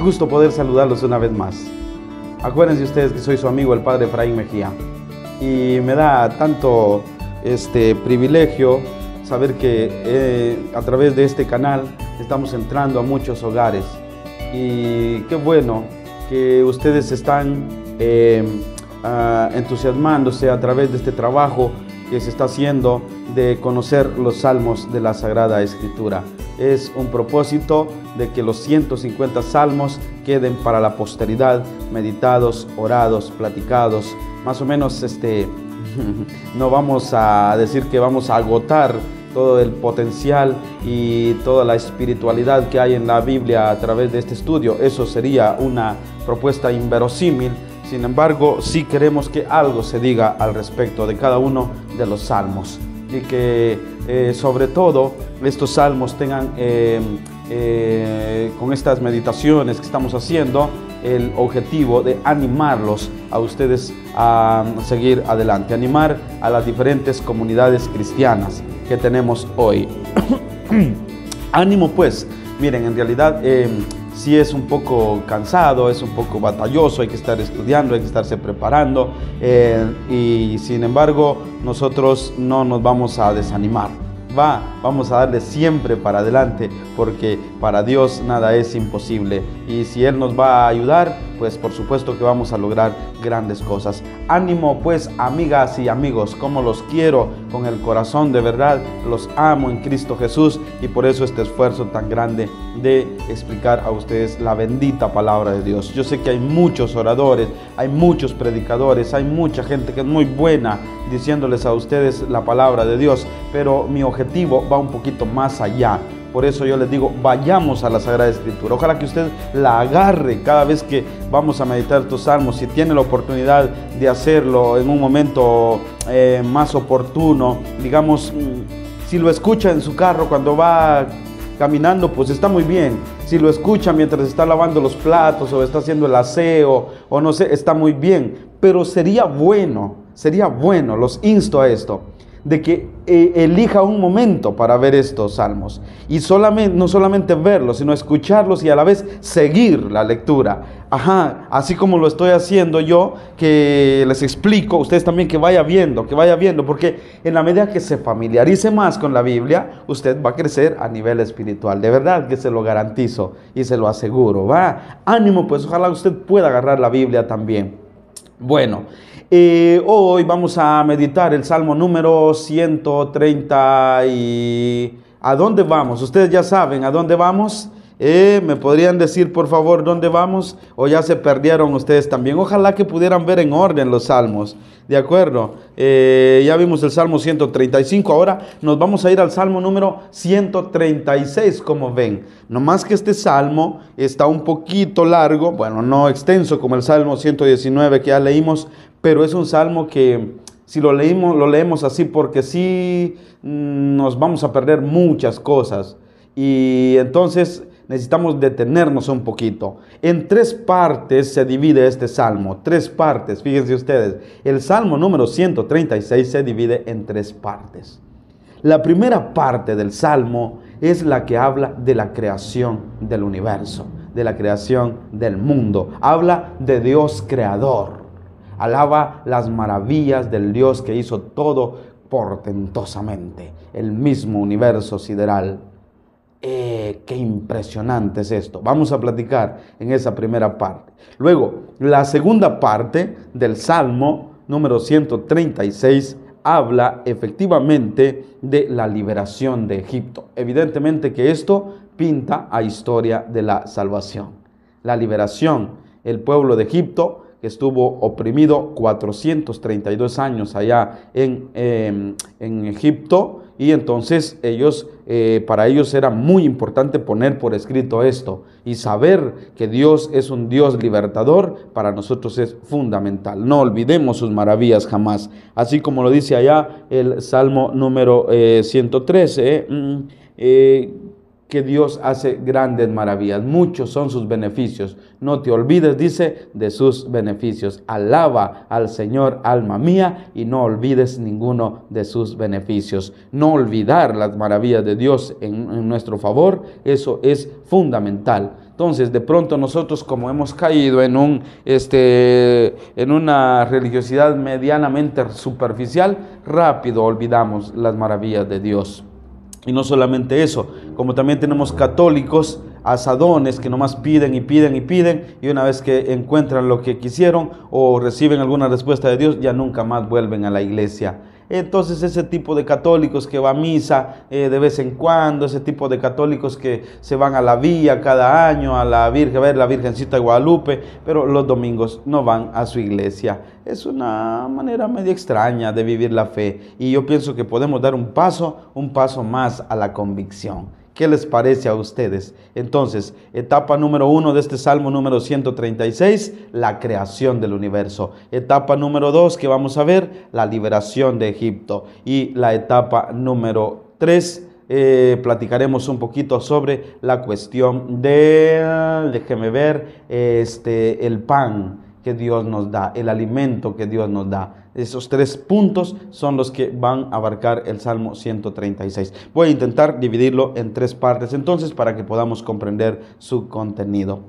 gusto poder saludarlos una vez más. Acuérdense ustedes que soy su amigo el padre Efraín Mejía y me da tanto este privilegio saber que eh, a través de este canal estamos entrando a muchos hogares y qué bueno que ustedes están em, ah, entusiasmándose a través de este trabajo que se está haciendo de conocer los salmos de la Sagrada Escritura es un propósito de que los 150 salmos queden para la posteridad, meditados, orados, platicados. Más o menos este, no vamos a decir que vamos a agotar todo el potencial y toda la espiritualidad que hay en la Biblia a través de este estudio. Eso sería una propuesta inverosímil. Sin embargo, sí queremos que algo se diga al respecto de cada uno de los salmos y que eh, sobre todo estos salmos tengan eh, eh, con estas meditaciones que estamos haciendo el objetivo de animarlos a ustedes a seguir adelante, animar a las diferentes comunidades cristianas que tenemos hoy. Ánimo pues, miren, en realidad... Em, si es un poco cansado, es un poco batalloso, hay que estar estudiando, hay que estarse preparando eh, y sin embargo nosotros no nos vamos a desanimar. Va, vamos a darle siempre para adelante porque para Dios nada es imposible y si Él nos va a ayudar, pues por supuesto que vamos a lograr grandes cosas. Ánimo pues amigas y amigos, como los quiero, con el corazón de verdad, los amo en Cristo Jesús y por eso este esfuerzo tan grande de explicar a ustedes la bendita palabra de Dios. Yo sé que hay muchos oradores, hay muchos predicadores, hay mucha gente que es muy buena diciéndoles a ustedes la palabra de Dios, pero mi objetivo va un poquito más allá. Por eso yo les digo, vayamos a la Sagrada Escritura. Ojalá que usted la agarre cada vez que vamos a meditar estos salmos. Si tiene la oportunidad de hacerlo en un momento eh, más oportuno, digamos, mm, si lo escucha en su carro cuando va caminando, pues está muy bien. Si lo escucha mientras está lavando los platos o está haciendo el aseo o no sé, está muy bien. Pero sería bueno, sería bueno, los insto a esto de que eh, elija un momento para ver estos salmos. Y solamente, no solamente verlos, sino escucharlos y a la vez seguir la lectura. Ajá, así como lo estoy haciendo yo, que les explico, ustedes también que vaya viendo, que vaya viendo, porque en la medida que se familiarice más con la Biblia, usted va a crecer a nivel espiritual. De verdad que se lo garantizo y se lo aseguro. Va, ánimo, pues ojalá usted pueda agarrar la Biblia también. Bueno, hoy vamos a meditar el Salmo número 130 y... ¿A dónde vamos? Ustedes ya saben, ¿a dónde vamos? Eh, ¿Me podrían decir por favor dónde vamos? ¿O ya se perdieron ustedes también? Ojalá que pudieran ver en orden los salmos. De acuerdo, eh, ya vimos el Salmo 135, ahora nos vamos a ir al Salmo número 136, como ven. No más que este Salmo está un poquito largo, bueno, no extenso como el Salmo 119 que ya leímos, pero es un salmo que si lo leímos lo leemos así porque sí mm, nos vamos a perder muchas cosas. Y entonces necesitamos detenernos un poquito. En tres partes se divide este salmo, tres partes, fíjense ustedes. El salmo número 136 se divide en tres partes. La primera parte del salmo es la que habla de la creación del universo, de la creación del mundo. Habla de Dios creador Alaba las maravillas del Dios que hizo todo portentosamente, el mismo universo sideral. Eh, qué impresionante es esto. Vamos a platicar en esa primera parte. Luego, la segunda parte del Salmo número 136 habla efectivamente de la liberación de Egipto. Evidentemente que esto pinta a historia de la salvación. La liberación, el pueblo de Egipto que estuvo oprimido 432 años allá en, em, en Egipto. Y entonces ellos, eh, para ellos era muy importante poner por escrito esto y saber que Dios es un Dios libertador, para nosotros es fundamental. No olvidemos sus maravillas jamás. Así como lo dice allá el Salmo número 113, eh, que Dios hace grandes maravillas. Muchos son sus beneficios. No te olvides, dice, de sus beneficios. Alaba al Señor, alma mía, y no olvides ninguno de sus beneficios. No olvidar las maravillas de Dios en, nuestro favor, eso es fundamental. Entonces, de pronto nosotros como hemos caído en, un, este, en una religiosidad medianamente superficial, rápido olvidamos las maravillas de Dios. Y no solamente eso, como también tenemos católicos asadones que nomás piden y piden y piden y una vez que encuentran lo que quisieron o reciben alguna respuesta de Dios ya nunca más vuelven a la iglesia. Entonces ese tipo de católicos que va a misa eh, de vez en cuando, ese tipo de católicos que se van a la vía cada año, a la Virgen, a ver la Virgencita de Guadalupe, pero los domingos no van a su iglesia. Es una manera medio extraña de vivir la fe y yo pienso que podemos dar un paso, un paso más a la convicción. ¿Qué les parece a ustedes? Entonces, etapa número uno de este Salmo número 136, la creación del universo. Etapa número dos que vamos a ver, la liberación de Egipto. Y la etapa número tres, eh, platicaremos un poquito sobre la cuestión de, déjeme ver, este, el pan que Dios nos da, el alimento que Dios nos da. Esos tres puntos son los que van a abarcar el Salmo 136. Voy a intentar dividirlo en tres partes entonces para que podamos comprender su contenido.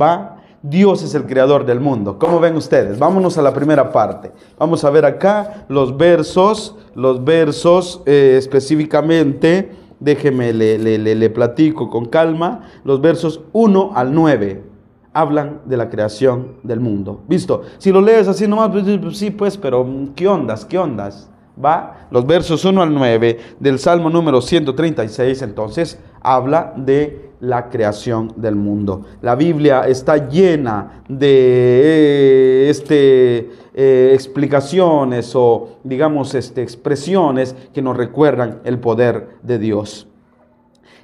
Va, Dios es el creador del mundo. ¿Cómo ven ustedes? Vámonos a la primera parte. Vamos a ver acá los versos, los versos eh, específicamente, déjeme, le, le, le, le platico con calma, los versos 1 al 9 hablan de la creación del mundo. ¿Visto? Si lo lees así nomás, pues, pues sí, pues, pero mm, ¿qué ondas? ¿Qué ondas? ¿Va? Los versos 1 al 9 del Salmo número 136, entonces, habla de la creación del mundo. La Biblia está llena de eh, este, eh, explicaciones o, digamos, este, expresiones que nos recuerdan el poder de Dios.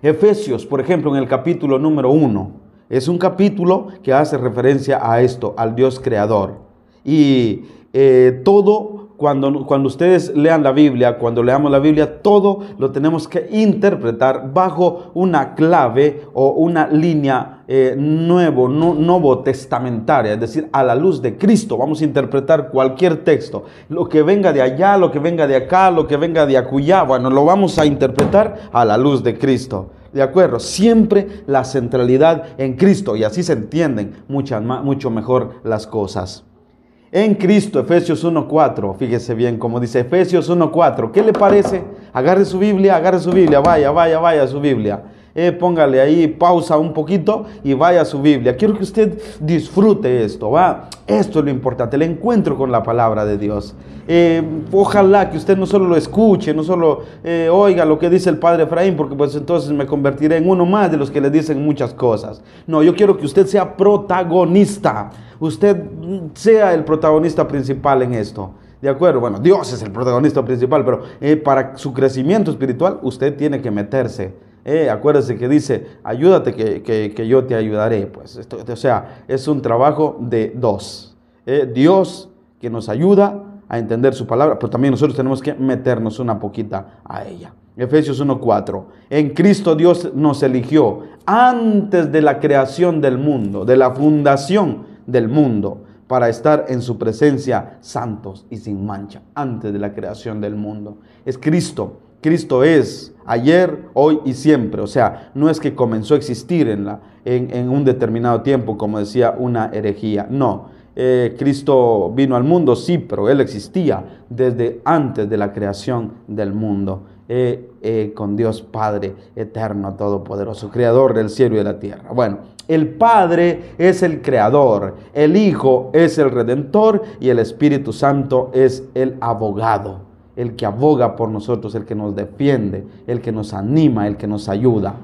Efesios, por ejemplo, en el capítulo número 1, es un capítulo que hace referencia a esto, al Dios creador. Y eh, todo, cuando, cuando ustedes lean la Biblia, cuando leamos la Biblia, todo lo tenemos que interpretar bajo una clave o una línea eh, nuevo, no, nuevo testamentaria, es decir, a la luz de Cristo. Vamos a interpretar cualquier texto. Lo que venga de allá, lo que venga de acá, lo que venga de acullá, bueno, lo vamos a interpretar a la luz de Cristo. ¿De acuerdo? Siempre la centralidad en Cristo y así se entienden muchas, mucho mejor las cosas. En Cristo, Efesios 1.4, fíjese bien como dice Efesios 1.4, ¿qué le parece? Agarre su Biblia, agarre su Biblia, vaya, vaya, vaya su Biblia. Eh, póngale ahí pausa un poquito y vaya a su Biblia. Quiero que usted disfrute esto, ¿va? Esto es lo importante, el encuentro con la palabra de Dios. Eh, ojalá que usted no solo lo escuche, no solo eh, oiga lo que dice el padre Efraín, porque pues entonces me convertiré en uno más de los que le dicen muchas cosas. No, yo quiero que usted sea protagonista, usted mm, sea el protagonista principal en esto. ¿De acuerdo? Bueno, Dios es el protagonista principal, pero para su crecimiento espiritual usted tiene que meterse eh, acuérdese que dice, ayúdate que, yo te ayudaré. Pues, esto, o sea, es un trabajo de dos. Eh, Dios que nos ayuda a entender su palabra, pero también nosotros tenemos que meternos una poquita a ella. Efesios 1:4. En Cristo Dios nos eligió antes de la creación del mundo, de la fundación del mundo, para estar en su presencia santos y sin mancha, antes de la creación del mundo. Es Cristo Cristo es ayer, hoy y siempre. O sea, no es que comenzó a existir en, la, en, un determinado tiempo, como decía una herejía. No, eh, Cristo vino al mundo, sí, pero Él existía desde antes de la creación del mundo, eh, eh, con Dios Padre eterno, todopoderoso, creador del cielo y de la tierra. Bueno, el Padre es el creador, el Hijo es el redentor y el Espíritu Santo es el abogado el que aboga por nosotros, el que nos defiende, el que nos anima, el que nos ayuda.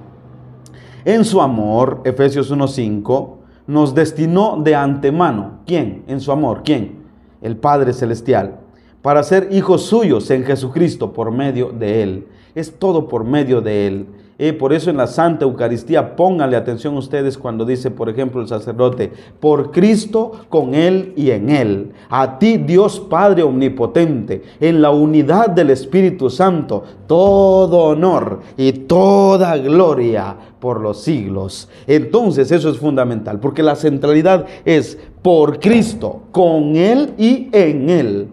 En su amor, Efesios 1.5, nos destinó de antemano. ¿Quién? En su amor. ¿Quién? El Padre Celestial. Para ser hijos suyos en Jesucristo por medio de Él. Es todo por medio de Él por eso en la Santa Eucaristía, pónganle atención ustedes cuando dice, por ejemplo, el sacerdote, por Cristo, con Él y en Él. A ti, Dios Padre Omnipotente, en la unidad del Espíritu Santo, todo honor y toda gloria por los siglos. Entonces eso es fundamental, porque la centralidad es por Cristo, con Él y en Él.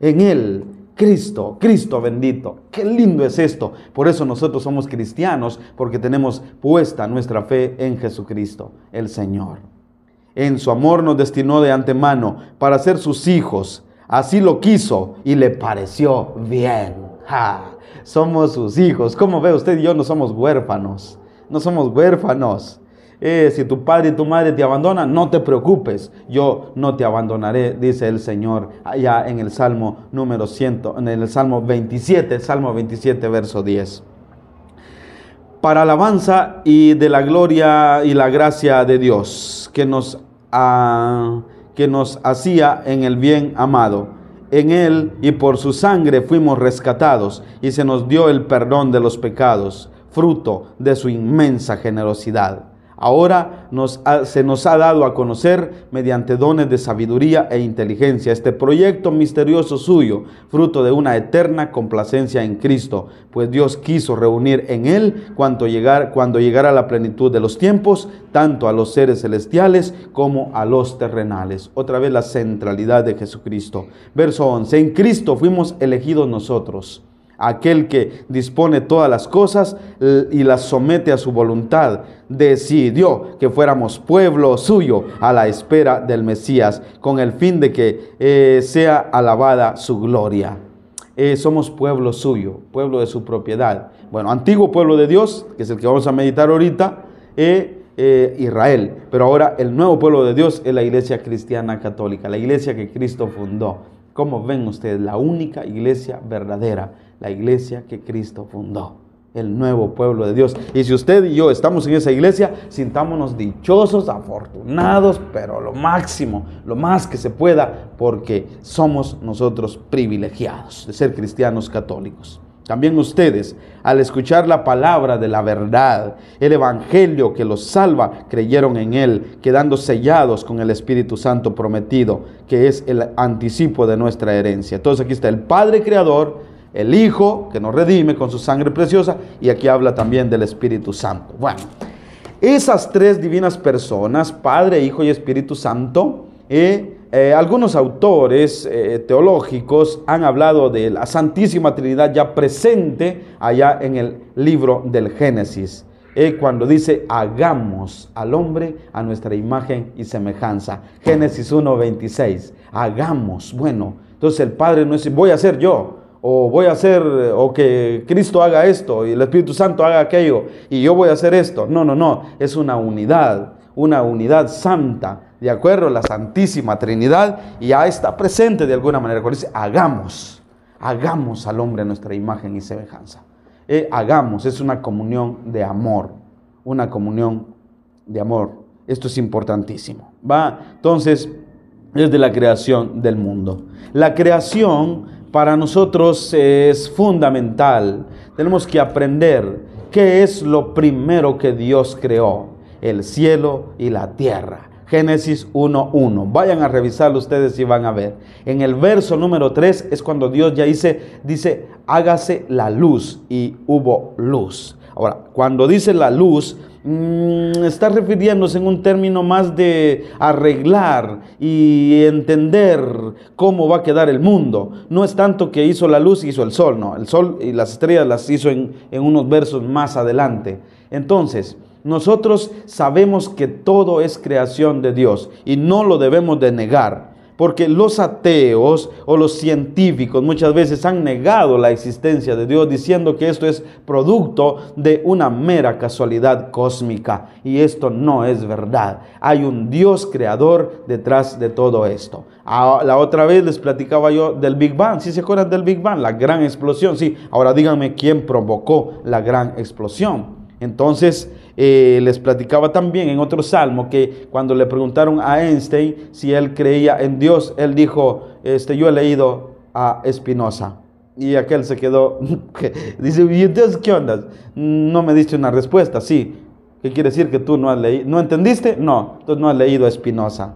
En Él. Cristo, Cristo bendito. Qué lindo es esto. Por eso nosotros somos cristianos, porque tenemos puesta nuestra fe en Jesucristo, el Señor. En su amor nos destinó de antemano para ser sus hijos. Así lo quiso y le pareció bien. Somos sus hijos. Como ve usted y yo no somos huérfanos. No somos huérfanos. Eh, si tu padre y tu madre te abandonan, no te preocupes, yo no te abandonaré, dice el Señor allá en el Salmo número 100, en el Salmo 27, Salmo 27, verso 10. Para alabanza y de la gloria y la gracia de Dios que nos, que nos hacía en el bien amado. En Él y por su sangre fuimos rescatados y se nos dio el perdón de los pecados, fruto de su inmensa generosidad ahora nos se nos ha dado a conocer mediante dones de sabiduría e inteligencia. Este proyecto misterioso suyo, fruto de una eterna complacencia en Cristo, pues Dios quiso reunir en él cuanto llegar, cuando llegara la plenitud de los tiempos, tanto a los seres celestiales como a los terrenales. Otra vez la centralidad de Jesucristo. Verso 11, en Cristo fuimos elegidos nosotros aquel que dispone todas las cosas y las somete a su voluntad, decidió que fuéramos pueblo suyo a la espera del Mesías, con el fin de que eh, sea alabada su gloria. Eh, somos pueblo suyo, pueblo de su propiedad. Bueno, antiguo pueblo de Dios, que es el que vamos a meditar ahorita, eh, eh, Israel, pero ahora el nuevo pueblo de Dios es la iglesia cristiana católica, la iglesia que Cristo fundó. ¿Cómo ven ustedes? La única iglesia verdadera la iglesia que Cristo fundó, el nuevo pueblo de Dios. Y si usted y yo estamos en esa iglesia, sintámonos dichosos, afortunados, pero lo máximo, lo más que se pueda, porque somos nosotros privilegiados de ser cristianos católicos. También ustedes, al escuchar la palabra de la verdad, el Evangelio que los salva, creyeron en Él, quedando sellados con el Espíritu Santo prometido, que es el anticipo de nuestra herencia. Entonces aquí está el Padre Creador, el Hijo que nos redime con su sangre preciosa, y aquí habla también del Espíritu Santo. Bueno, esas tres divinas personas, Padre, Hijo y Espíritu Santo, eh, eh, algunos autores eh, teológicos han hablado de la Santísima Trinidad ya presente allá en el libro del Génesis. cuando dice hagamos al hombre a nuestra imagen y semejanza. Génesis 1.26, hagamos. Bueno, entonces el Padre no es voy a ser yo, o voy a hacer, o que Cristo haga esto y el Espíritu Santo haga aquello y yo voy a hacer esto. No, no, no, es una unidad, una unidad santa, de acuerdo la Santísima Trinidad y ya está presente de alguna manera. Cuando dice, hagamos, hagamos al hombre nuestra imagen y semejanza. Eh, hagamos, es una comunión de amor, una comunión de amor. Esto es importantísimo. Va, entonces, de la creación del mundo. La creación para nosotros es fundamental. Tenemos que aprender qué es lo primero que Dios creó, el cielo y la tierra. Génesis 1.1. Vayan a revisarlo ustedes y van a ver. En el verso número 3 es cuando Dios ya dice, dice, hágase la luz y hubo luz. Ahora, cuando dice la luz, Mm, está refiriéndose en un término más de arreglar y entender cómo va a quedar el mundo. No es tanto que hizo la luz, y hizo el sol, no. El sol y las estrellas las hizo en, en unos versos más adelante. Entonces, nosotros sabemos que todo es creación de Dios y no lo debemos de negar. Porque los ateos o los científicos muchas veces han negado la existencia de Dios diciendo que esto es producto de una mera casualidad cósmica. Y esto no es verdad. Hay un Dios creador detrás de todo esto. Ah, la otra vez les platicaba yo del Big Bang. ¿Sí se acuerdan del Big Bang? La gran explosión. Sí, ahora díganme quién provocó la gran explosión. Entonces, eh, les platicaba también en otro salmo que cuando le preguntaron a Einstein si él creía en Dios, él dijo, este, yo he leído a Espinosa. Y aquel se quedó, dice, ¿y entonces qué onda? No me diste una respuesta, sí. ¿Qué quiere decir que tú no has leído? ¿No entendiste? No, entonces no has leído a Espinosa.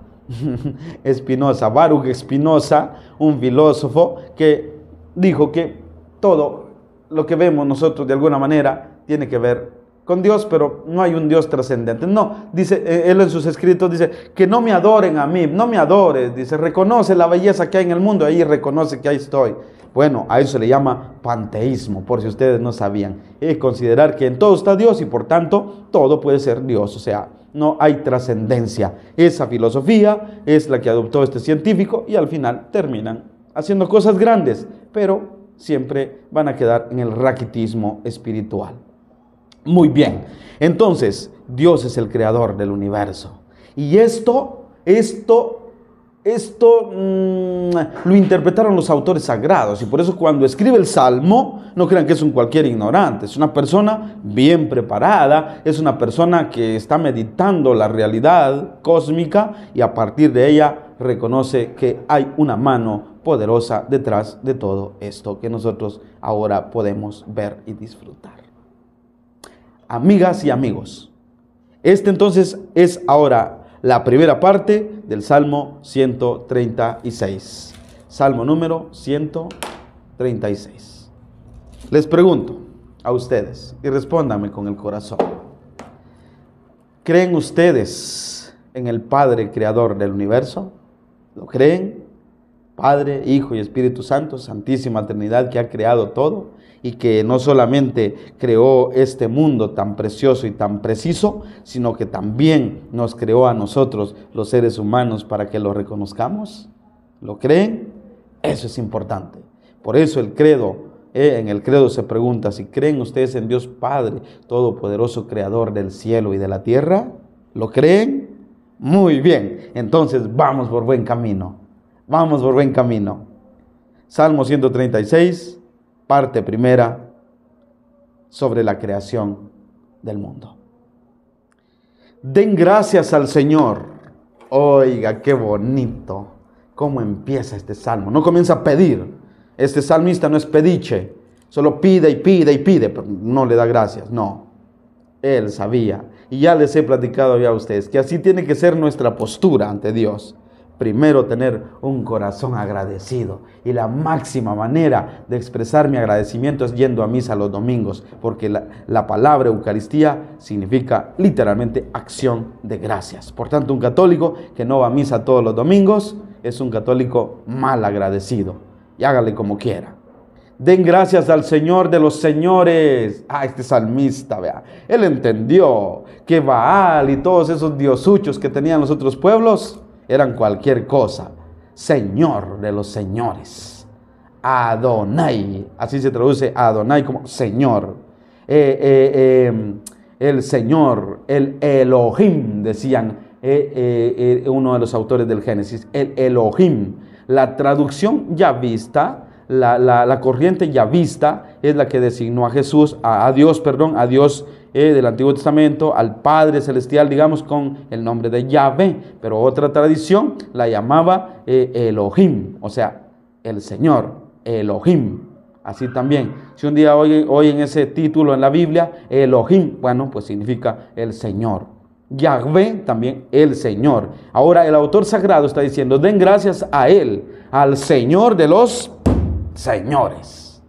Espinosa, Baruch Espinosa, un filósofo que dijo que todo lo que vemos nosotros de alguna manera tiene que ver con Dios, pero no hay un Dios trascendente. No, dice eh, él en sus escritos, dice, que no me adoren a mí, no me adores, dice, reconoce la belleza que hay en el mundo, ahí reconoce que ahí estoy. Bueno, a eso le llama panteísmo, por si ustedes no sabían. Es considerar que en todo está Dios y por tanto todo puede ser Dios, o sea, no hay trascendencia. Esa filosofía es la que adoptó este científico y al final terminan haciendo cosas grandes, pero siempre van a quedar en el raquitismo espiritual. Muy bien. Entonces, Dios es el creador del universo. Y esto, esto esto mm, lo interpretaron los autores sagrados y por eso cuando escribe el Salmo, no crean que es un cualquier ignorante, es una persona bien preparada, es una persona que está meditando la realidad cósmica y a partir de ella reconoce que hay una mano poderosa detrás de todo esto que nosotros ahora podemos ver y disfrutar amigas y amigos. Este entonces es ahora la primera parte del Salmo 136. Salmo número 136. Les pregunto a ustedes y respóndame con el corazón. ¿Creen ustedes en el Padre Creador del universo? ¿Lo creen? Padre, Hijo y Espíritu Santo, Santísima Trinidad que ha creado todo y que no solamente creó este mundo tan precioso y tan preciso, sino que también nos creó a nosotros los seres humanos para que lo reconozcamos. ¿Lo creen? Eso es importante. Por eso el credo eh, en el credo se pregunta si creen ustedes en Dios Padre, Todopoderoso, Creador del cielo y de la tierra. ¿Lo creen? Muy bien, entonces vamos por buen camino. Vamos por buen camino. Salmo 136, parte primera, sobre la creación del mundo. Den gracias al Señor. Oiga, qué bonito. ¿Cómo empieza este salmo? No comienza a pedir. Este salmista no es pediche. Solo pide y pide y pide, pero no le da gracias. No. Él sabía. Y ya les he platicado ya a ustedes que así tiene que ser nuestra postura ante Dios primero tener un corazón agradecido. Y la máxima manera de expresar mi agradecimiento es yendo a misa los domingos, porque la, palabra Eucaristía significa literalmente acción de gracias. Por tanto, un católico que no va a misa todos los domingos es un católico mal agradecido. Y hágale como quiera. Den gracias al Señor de los señores. Ah, este salmista, vea. Él entendió que Baal y todos esos diosuchos que tenían los otros pueblos eran cualquier cosa. Señor de los señores. Adonai, así se traduce Adonai como Señor. Eh, eh, em, el Señor, el Elohim, decían eh, uno de los autores del Génesis, el Elohim. La traducción ya vista, la, corriente ya vista, es la que designó a Jesús, a Dios, perdón, a Dios eh, del Antiguo Testamento al Padre Celestial, digamos, con el nombre de Yahvé, pero otra tradición la llamaba eh, Elohim, o sea, el Señor, Elohim. Así también, si un día hoy oyen ese título en la Biblia, Elohim, bueno, pues significa el Señor. Yahvé también el Señor. Ahora el autor sagrado está diciendo, den gracias a Él, al Señor de los señores.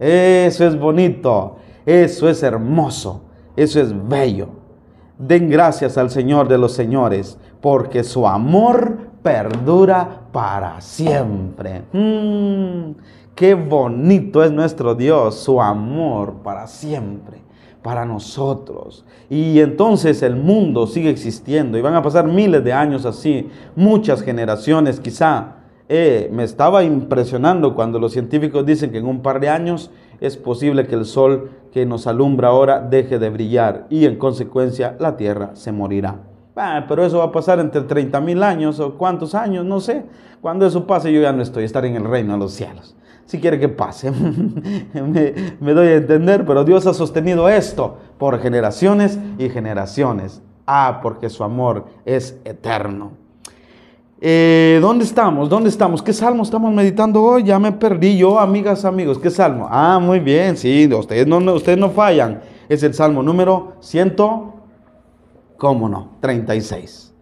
Eso es bonito. Eso es hermoso, eso es bello. Den gracias al Señor de los señores, porque su amor perdura para siempre. Mm, qué bonito es nuestro Dios, su amor para siempre para nosotros. Y entonces el mundo sigue existiendo y van a pasar miles de años así, muchas generaciones quizá. Eh, me estaba impresionando cuando los científicos dicen que en un par de años es posible que el Sol que nos alumbra ahora deje de brillar y en consecuencia la tierra se morirá. Ah, pero eso va a pasar entre 30 mil años o cuántos años, no sé. Cuando eso pase yo ya no estoy, estar en el reino de los cielos. Si quiere que pase, me doy a entender, pero Dios ha sostenido esto por generaciones y generaciones. Ah, porque su amor es eterno. Eh, ¿Dónde estamos? ¿Dónde estamos? ¿Qué salmo estamos meditando hoy? Ya me perdí yo, amigas, amigos. ¿Qué salmo? Ah, muy bien, sí, ustedes no, ustedes no fallan. Es el salmo número 100, ¿cómo no? 36.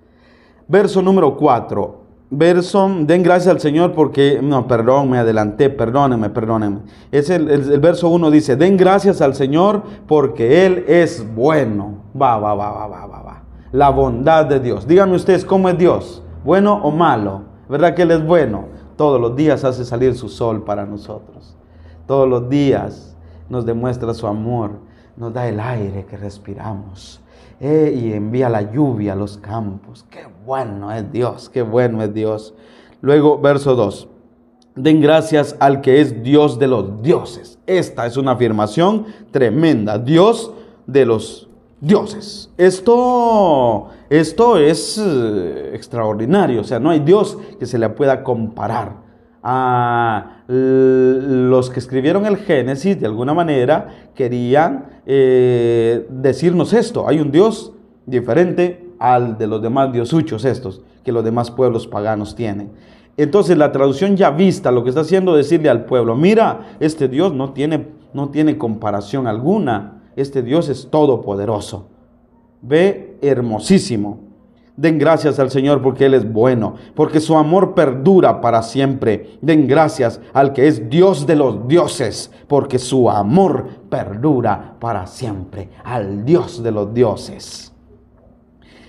Verso número 4. Verso, den gracias al Señor porque, no, perdón, me adelanté, perdónenme, perdónenme. Es el, verso 1 dice, den gracias al Señor porque Él es bueno. Va, va, va, va, va, va, La bondad de Dios. Díganme ustedes, ¿cómo es Dios? bueno o malo, ¿verdad que Él es bueno? Todos los días hace salir su sol para nosotros. Todos los días nos demuestra su amor, nos da el aire que respiramos eh, y envía la lluvia a los campos. Qué bueno es Dios, qué bueno es Dios. Luego, verso 2. Den gracias al que es Dios de los dioses. Esta es una afirmación tremenda. Dios de los dioses. Esto, esto es eh, extraordinario, o sea, no hay Dios que se le pueda comparar a los que escribieron el Génesis, de alguna manera, querían eh, decirnos esto, hay un Dios diferente al de los demás diosuchos estos, que los demás pueblos paganos tienen. Entonces la traducción ya vista lo que está haciendo decirle al pueblo, mira, este Dios no tiene, no tiene comparación alguna este Dios es todopoderoso. Ve, hermosísimo. Den gracias al Señor porque Él es bueno, porque su amor perdura para siempre. Den gracias al que es Dios de los dioses, porque su amor perdura para siempre, al Dios de los dioses.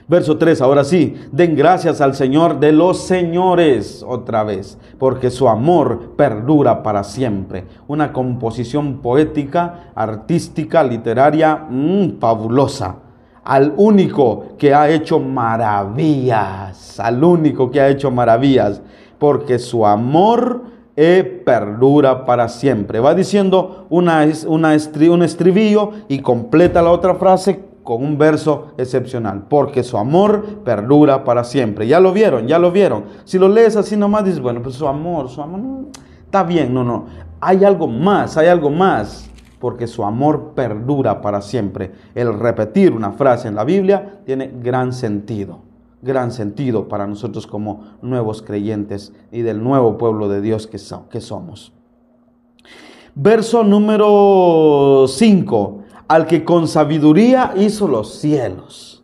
Verso 3, ahora sí, den gracias al Señor de los señores otra vez, porque su amor perdura para siempre. Una composición poética, artística, literaria, mm, fabulosa. Al único que ha hecho maravillas, al único que ha hecho maravillas, porque su amor e perdura para siempre. Va diciendo una, una un estribillo y completa la otra frase con un verso excepcional, porque su amor perdura para siempre. Ya lo vieron, ya lo vieron. Si lo lees así nomás, dices, bueno, pues su amor, su amor, está bien, no, no. Hay algo más, hay algo más, porque su amor perdura para siempre. El repetir una frase en la Biblia tiene gran sentido, gran sentido para nosotros como nuevos creyentes y del nuevo pueblo de Dios que, que somos. Verso número 5 al que con sabiduría hizo los cielos.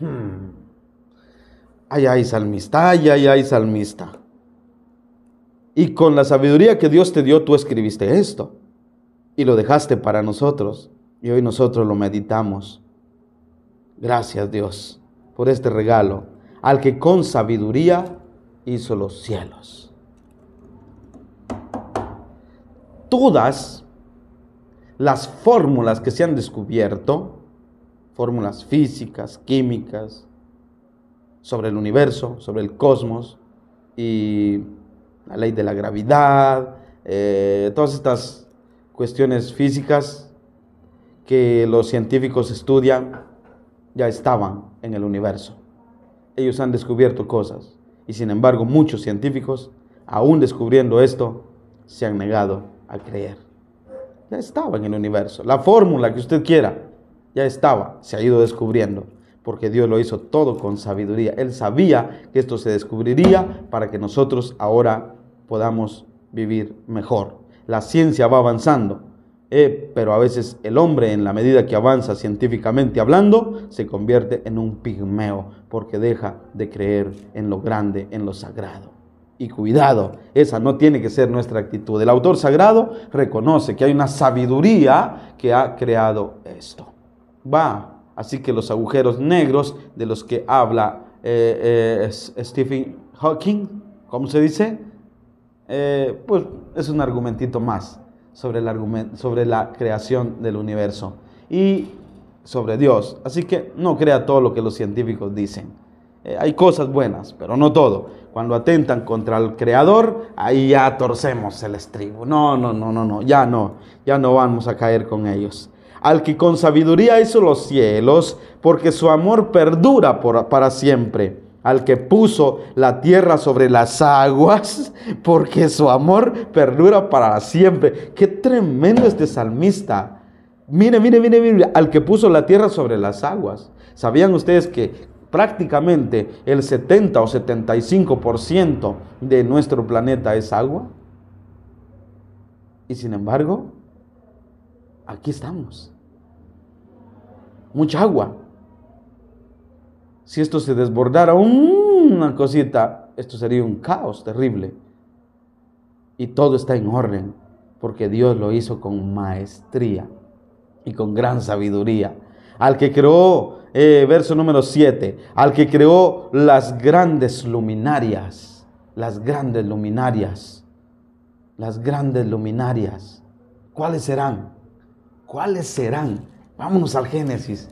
Hmm. Ay, ay, salmista, ay, ay, ay, salmista. Y con la sabiduría que Dios te dio, tú escribiste esto y lo dejaste para nosotros. Y hoy nosotros lo meditamos. Gracias Dios por este regalo al que con sabiduría hizo los cielos. Todas las fórmulas que se han descubierto, fórmulas físicas, químicas, sobre el universo, sobre el cosmos y la ley de la gravedad, eh, todas estas cuestiones físicas que los científicos estudian ya estaban en el universo. Ellos han descubierto cosas y sin embargo muchos científicos, aún descubriendo esto, se han negado a creer ya estaba en el universo. La fórmula que usted quiera, ya estaba, se ha ido descubriendo, porque Dios lo hizo todo con sabiduría. Él sabía que esto se descubriría para que nosotros ahora podamos vivir mejor. La ciencia va avanzando, eh, pero a veces el hombre en la medida que avanza científicamente hablando, se convierte en un pigmeo, porque deja de creer en lo grande, en lo sagrado y cuidado. Esa no tiene que ser nuestra actitud. El autor sagrado reconoce que hay una sabiduría que ha creado esto. Va. Así que los agujeros negros de los que habla eh, eh, Stephen Hawking, ¿cómo se dice? Eh, pues es un argumentito más sobre, el sobre la creación del universo y sobre Dios. Así que no crea todo lo que los científicos dicen. Eh, hay cosas buenas, pero no todo. Cuando atentan contra el Creador, ahí ya torcemos el estribo. No, no, no, no, no, ya no, ya no vamos a caer con ellos. Al que con sabiduría hizo los cielos, porque su amor perdura para siempre. Al que puso la tierra sobre las aguas, porque su amor perdura para siempre. Qué tremendo este salmista. Mire, mire, mire, mire, al que puso la tierra sobre las aguas. ¿Sabían ustedes que prácticamente el 70 o 75% de nuestro planeta es agua. Y sin embargo, aquí estamos. Mucha agua. Si esto se desbordara una cosita, esto sería un caos terrible. Y todo está en orden, porque Dios lo hizo con maestría y con gran sabiduría. Al que creó eh, verso número 7, al que creó las grandes luminarias, las grandes luminarias, las grandes luminarias. ¿Cuáles serán? ¿Cuáles serán? Vámonos al Génesis.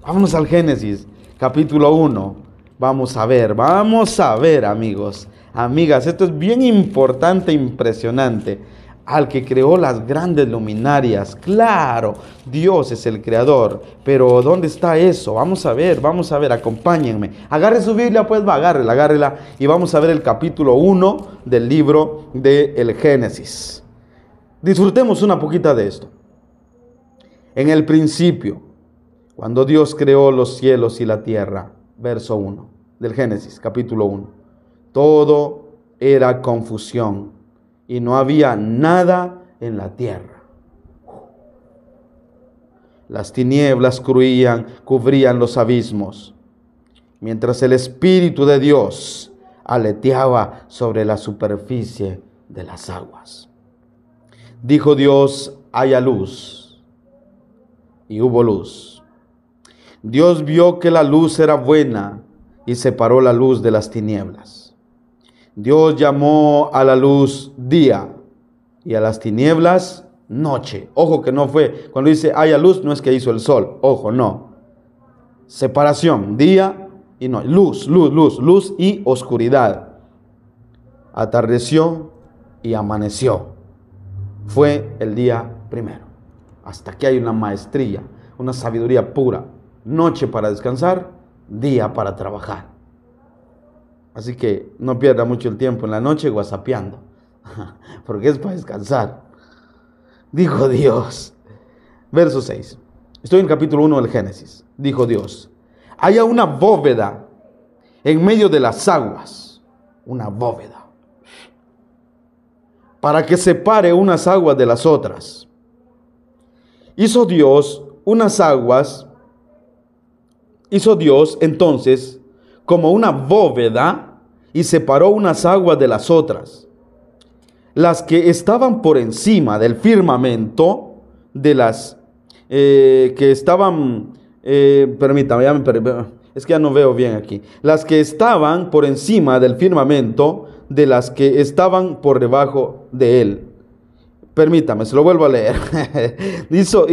Vámonos al Génesis, capítulo 1. Vamos a ver, vamos a ver amigos, amigas, esto es bien importante, impresionante al que creó las grandes luminarias. Claro, Dios es el creador. Pero ¿dónde está eso? Vamos a ver, vamos a ver, acompáñenme. Agarre su Biblia, pues va, agárrela, agárrela. Y vamos a ver el capítulo 1 del libro del el Génesis. Disfrutemos una poquita de esto. En el principio, cuando Dios creó los cielos y la tierra, verso 1 del Génesis, capítulo 1, todo era confusión y no había nada en la tierra. Las tinieblas cruían, cubrían los abismos, mientras el Espíritu de Dios aleteaba sobre la superficie de las aguas. Dijo Dios, haya luz. Y hubo luz. Dios vio que la luz era buena y separó la luz de las tinieblas. Dios llamó a la luz día y a las tinieblas noche. Ojo que no fue, cuando dice haya luz, no es que hizo el sol, ojo, no. Separación, día y noche. Luz, luz, luz, luz y oscuridad. Atardeció y amaneció. Fue el día primero. Hasta que hay una maestría, una sabiduría pura. Noche para descansar, día para trabajar. Así que no pierda mucho el tiempo en la noche guasapeando, porque es para descansar. Dijo Dios. Verso 6. Estoy en el capítulo 1 del Génesis. Dijo Dios, haya una bóveda en medio de las aguas. Una bóveda. Para que separe unas aguas de las otras. Hizo Dios unas aguas. Hizo Dios entonces como una bóveda y separó unas aguas de las otras, las que estaban por encima del firmamento de las eh, que estaban, eh, permítame, es que ya no veo bien aquí, las que estaban por encima del firmamento de las que estaban por debajo de él Permítame, se lo vuelvo a leer. hizo,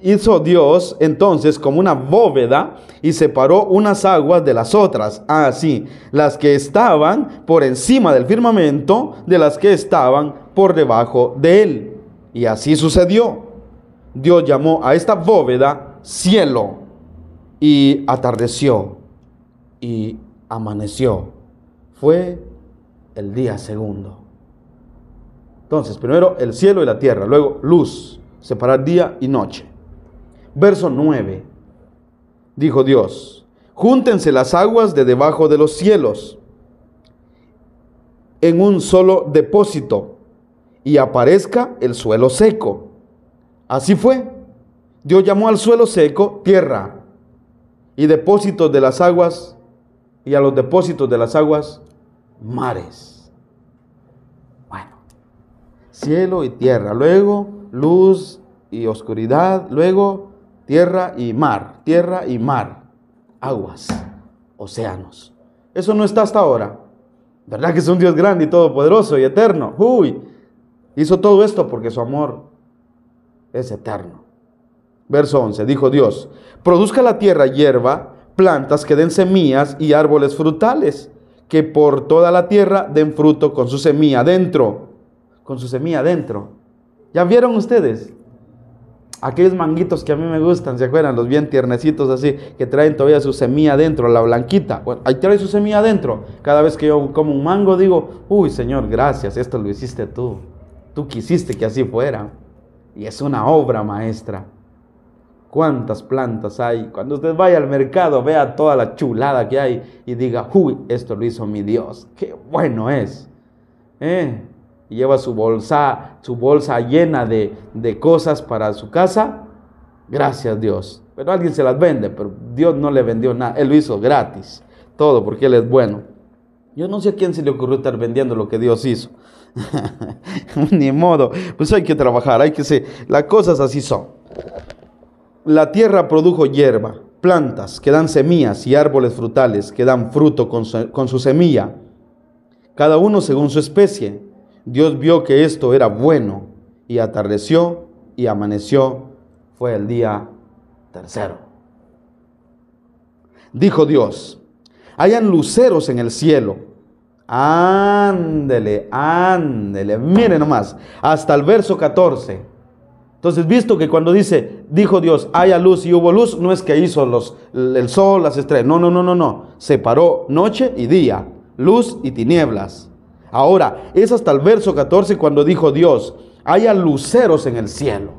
hizo, Dios entonces como una bóveda y separó unas aguas de las otras, así, ah, las que estaban por encima del firmamento de las que estaban por debajo de él. Y así sucedió. Dios llamó a esta bóveda cielo y atardeció y amaneció. Fue el día segundo. Entonces, primero el cielo y la tierra, luego luz, separar día y noche. Verso 9. Dijo Dios, júntense las aguas de debajo de los cielos en un solo depósito y aparezca el suelo seco. Así fue. Dios llamó al suelo seco tierra y depósitos de las aguas y a los depósitos de las aguas mares cielo y tierra, luego luz y oscuridad, luego tierra y mar, tierra y mar, aguas, océanos. Eso no está hasta ahora. ¿Verdad que es un Dios grande y todopoderoso y eterno? Uy, hizo todo esto porque su amor es eterno. Verso 11, dijo Dios, produzca la tierra hierba, plantas que den semillas y árboles frutales, que por toda la tierra den fruto con su semilla dentro con su semilla adentro. ¿Ya vieron ustedes? Aquellos manguitos que a mí me gustan, ¿se acuerdan? Los bien tiernecitos así, que traen todavía su semilla adentro, la blanquita. Bueno, ahí trae su semilla adentro. Cada vez que yo como un mango digo, uy Señor, gracias, esto lo hiciste tú. Tú quisiste que así fuera. Y es una obra maestra. ¿Cuántas plantas hay? Cuando usted vaya al mercado, vea toda la chulada que hay y diga, uy, esto lo hizo mi Dios. Qué bueno es. ¿Eh? y lleva su bolsa, su bolsa llena de, cosas para su casa, gracias Dios. Pero alguien se las vende, pero Dios no le vendió nada, Él lo hizo gratis, todo porque Él es bueno. Yo no sé a quién se le ocurrió estar vendiendo lo que Dios hizo. Ni modo, pues hay que trabajar, hay que ser, las cosas así son. La tierra produjo hierba, plantas que dan semillas y árboles frutales que dan fruto con su, con su semilla, cada uno según su especie. Dios vio que esto era bueno y atardeció y amaneció. Fue el día tercero. Dijo Dios, hayan luceros en el cielo. Ándele, ándele. Mire nomás, hasta el verso 14. Entonces, visto que cuando dice, dijo Dios, haya luz y hubo luz, no es que hizo los, el sol, las estrellas. No, no, no, no, no. Separó noche y día, luz y tinieblas. Ahora, es hasta el verso 14 cuando dijo Dios, haya luceros en el cielo,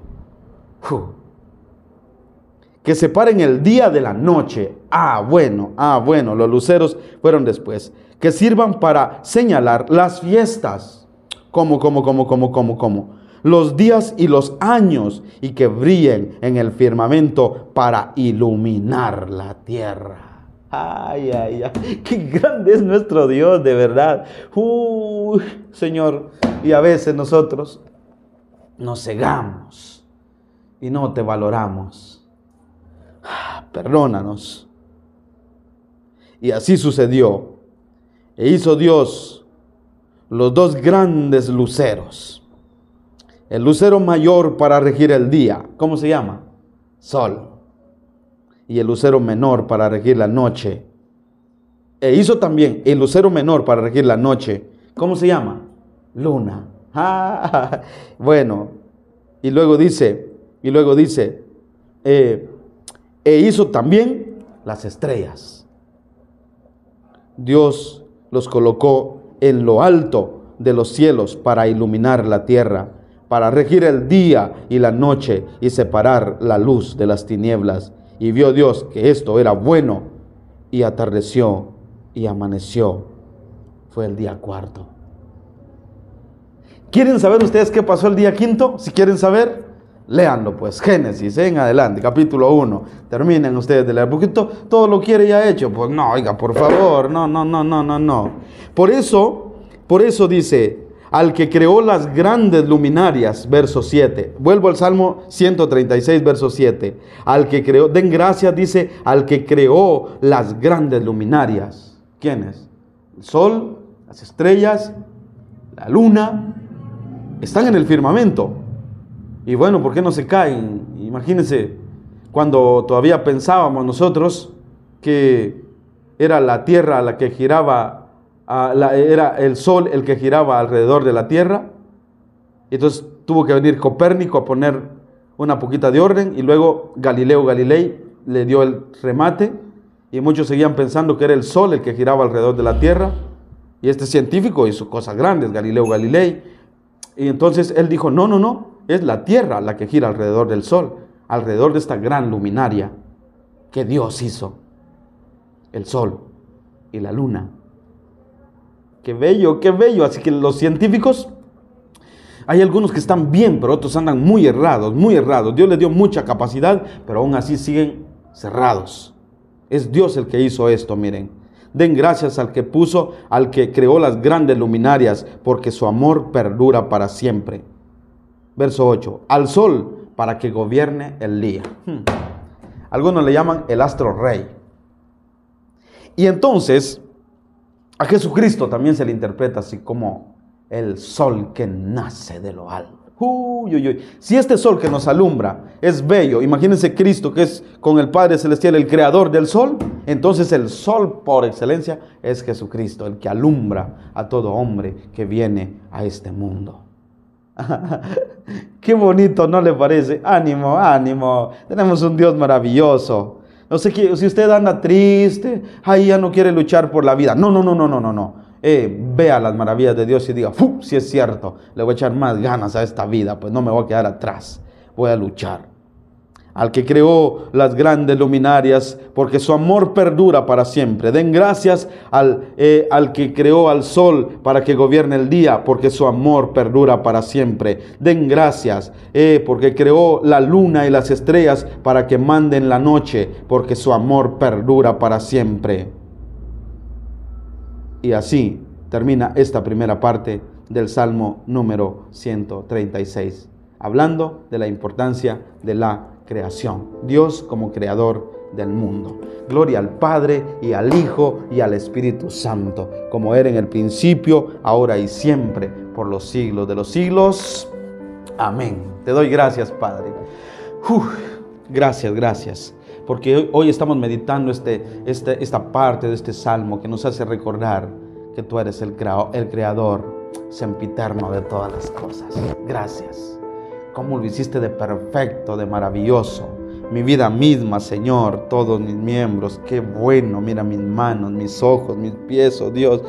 que separen el día de la noche. Ah, bueno, ah, bueno, los luceros fueron después, que sirvan para señalar las fiestas, como, como, como, como, como, como, los días y los años, y que brillen en el firmamento para iluminar la tierra. Ay, ay, ay. Qué grande es nuestro Dios, de verdad. ¡Uy, Señor, y a veces nosotros nos cegamos y no te valoramos. Ah, perdónanos. Y así sucedió. E hizo Dios los dos grandes luceros. El lucero mayor para regir el día. ¿Cómo se llama? Sol y el lucero menor para regir la noche. E hizo también el lucero menor para regir la noche. ¿Cómo se llama? Luna. Ah, bueno, y luego dice, y luego dice, eh, e hizo también las estrellas. Dios los colocó en lo alto de los cielos para iluminar la tierra, para regir el día y la noche y separar la luz de las tinieblas. Y vio Dios que esto era bueno y atardeció y amaneció. Fue el día cuarto. ¿Quieren saber ustedes qué pasó el día quinto? Si quieren saber, Leanlo pues, Génesis, en adelante, capítulo 1. Terminen ustedes de leer, porque todo lo quiere ya hecho. Pues no, oiga, por favor, no, no, no, no, no, no. Por eso, por eso dice, al que creó las grandes luminarias, verso 7. Vuelvo al Salmo 136, verso 7. Al que creó, den gracias, dice, al que creó las grandes luminarias. ¿Quiénes? El sol, las estrellas, la luna, están en el firmamento. Y bueno, ¿por qué no se caen? Imagínense cuando todavía pensábamos nosotros que era la tierra la que giraba Ah, era el sol el que giraba alrededor de la Tierra. entonces tuvo que venir Copérnico a poner una poquita de orden y luego Galileo Galilei le dio el remate y muchos seguían pensando que era el sol el que giraba alrededor de la Tierra. Y este científico hizo cosas grandes, Galileo Galilei. Y entonces él dijo, no, no, no, es la Tierra la que gira alrededor del sol, alrededor de esta gran luminaria que Dios hizo, el sol y la luna Qué bello, qué bello. Así que los científicos, hay algunos que están bien, pero otros andan muy errados, muy errados. Dios les dio mucha capacidad, pero aún así siguen cerrados. Es Dios el que hizo esto, miren. Den gracias al que puso, al que creó las grandes luminarias, porque su amor perdura para siempre. Verso 8. Al sol para que gobierne el día. Hmm. Algunos le llaman el astro rey. Y entonces, a Jesucristo también se le interpreta así como el sol que nace de lo alto. Si este sol que nos alumbra es bello, imagínense Cristo que es con el Padre Celestial el creador del sol, entonces el sol por excelencia es Jesucristo, el que alumbra a todo hombre que viene a este mundo. Qué bonito, ¿no le parece? Ánimo, ánimo. Tenemos un Dios maravilloso. No sé si usted anda triste, ahí ya no quiere luchar por la vida. No, no, no, no, no, no, no. Eh, vea las maravillas de Dios y diga, si es cierto, le voy a echar más ganas a esta vida, pues no me voy a quedar atrás, voy a luchar al que creó las grandes luminarias, porque su amor perdura para siempre. Den gracias al, eh, al, que creó al sol para que gobierne el día, porque su amor perdura para siempre. Den gracias, eh, porque creó la luna y las estrellas para que manden la noche, porque su amor perdura para siempre. Y así termina esta primera parte del Salmo número 136, hablando de la importancia de la creación, Dios como creador del mundo. Gloria al Padre y al Hijo y al Espíritu Santo, como era en el principio, ahora y siempre, por los siglos de los siglos. Amén. Te doy gracias, Padre. gracias, gracias. Porque hoy, estamos meditando este, este, esta parte de este salmo que nos hace recordar que tú eres el, el creador sempiterno de todas las cosas. Gracias cómo lo hiciste de perfecto, de maravilloso. Mi vida misma, Señor, todos mis miembros, qué bueno, mira mis manos, mis ojos, mis pies, oh Dios,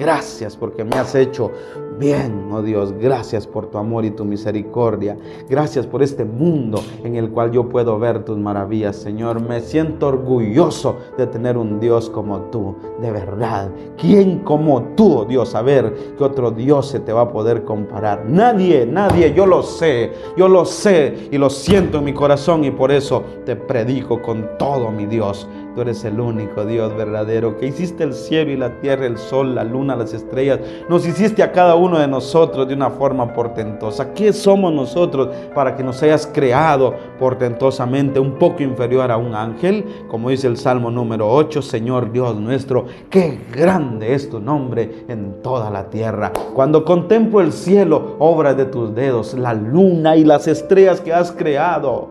Gracias porque me has hecho bien, oh Dios. Gracias por tu amor y tu misericordia. Gracias por este mundo en el cual yo puedo ver tus maravillas, Señor. Me siento orgulloso de tener un Dios como tú, de verdad. ¿Quién como tú, oh Dios? A ver, ¿qué otro Dios se te va a poder comparar. Nadie, nadie. Yo lo sé, yo lo sé y lo siento en mi corazón y por eso te predico con todo mi Dios. Tú eres el único Dios verdadero que hiciste el cielo y la tierra, el sol, la luna, las estrellas. Nos hiciste a cada uno de nosotros de una forma portentosa. ¿Qué somos nosotros para que nos hayas creado portentosamente un poco inferior a un ángel? Como dice el Salmo número 8, Señor Dios nuestro, qué grande es tu nombre en toda la tierra. Cuando contemplo el cielo, obra de tus dedos, la luna y las estrellas que has creado,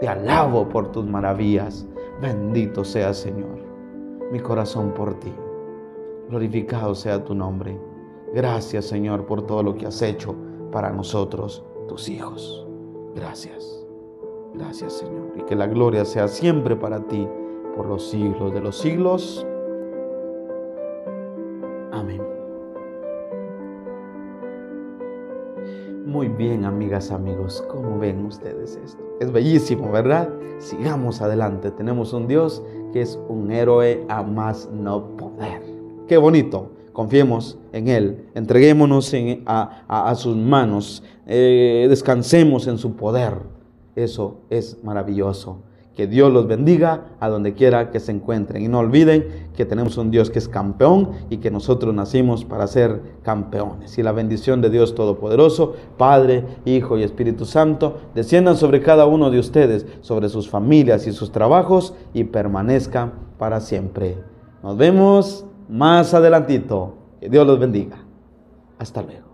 te alabo por tus maravillas. Bendito sea, Señor, mi corazón por ti. Glorificado sea tu nombre. Gracias, Señor, por todo lo que has hecho para nosotros, tus hijos. Gracias. Gracias, Señor. Y que la gloria sea siempre para ti por los siglos de los siglos. Muy bien, amigas, amigos, ¿cómo ven ustedes esto? Es bellísimo, ¿verdad? Sigamos adelante. Tenemos un Dios que es un héroe a más no poder. Qué bonito. Confiemos en Él, entreguémonos a, sus manos, eh, descansemos en su poder. Eso es maravilloso. Que Dios los bendiga a donde quiera que se encuentren. Y no olviden que tenemos un Dios que es campeón y que nosotros nacimos para ser campeones. Y la bendición de Dios Todopoderoso, Padre, Hijo y Espíritu Santo, descienda sobre cada uno de ustedes, sobre sus familias y sus trabajos y permanezca para siempre. Nos vemos más adelantito. Que Dios los bendiga. Hasta luego.